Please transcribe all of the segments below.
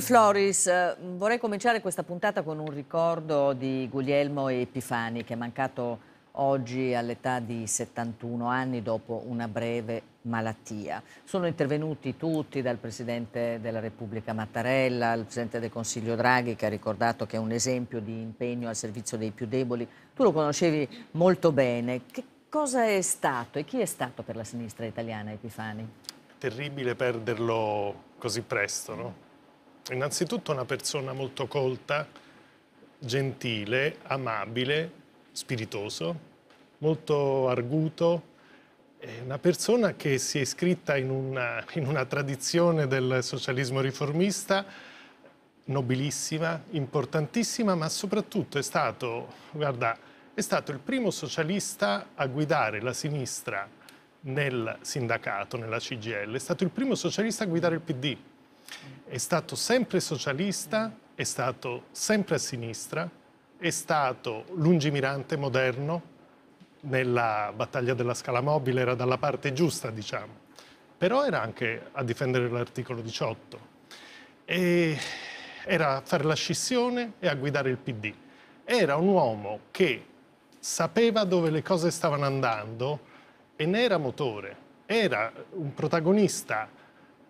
Floris, eh, vorrei cominciare questa puntata con un ricordo di Guglielmo Epifani che è mancato oggi all'età di 71 anni dopo una breve malattia. Sono intervenuti tutti, dal Presidente della Repubblica Mattarella al Presidente del Consiglio Draghi che ha ricordato che è un esempio di impegno al servizio dei più deboli. Tu lo conoscevi molto bene. Che cosa è stato e chi è stato per la sinistra italiana Epifani? Terribile perderlo così presto, no? Innanzitutto una persona molto colta, gentile, amabile, spiritoso, molto arguto, una persona che si è iscritta in una, in una tradizione del socialismo riformista nobilissima, importantissima, ma soprattutto è stato, guarda, è stato il primo socialista a guidare la sinistra nel sindacato, nella CGL, è stato il primo socialista a guidare il PD è stato sempre socialista, è stato sempre a sinistra, è stato lungimirante, moderno, nella battaglia della scala mobile era dalla parte giusta, diciamo, però era anche a difendere l'articolo 18, e era a fare la scissione e a guidare il PD. Era un uomo che sapeva dove le cose stavano andando e ne era motore, era un protagonista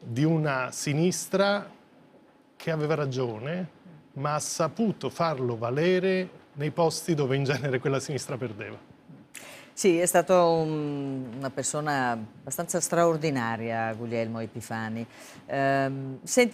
di una sinistra che aveva ragione, ma ha saputo farlo valere nei posti dove in genere quella sinistra perdeva. Sì, è stata un, una persona abbastanza straordinaria Guglielmo Epifani. Ehm, senti...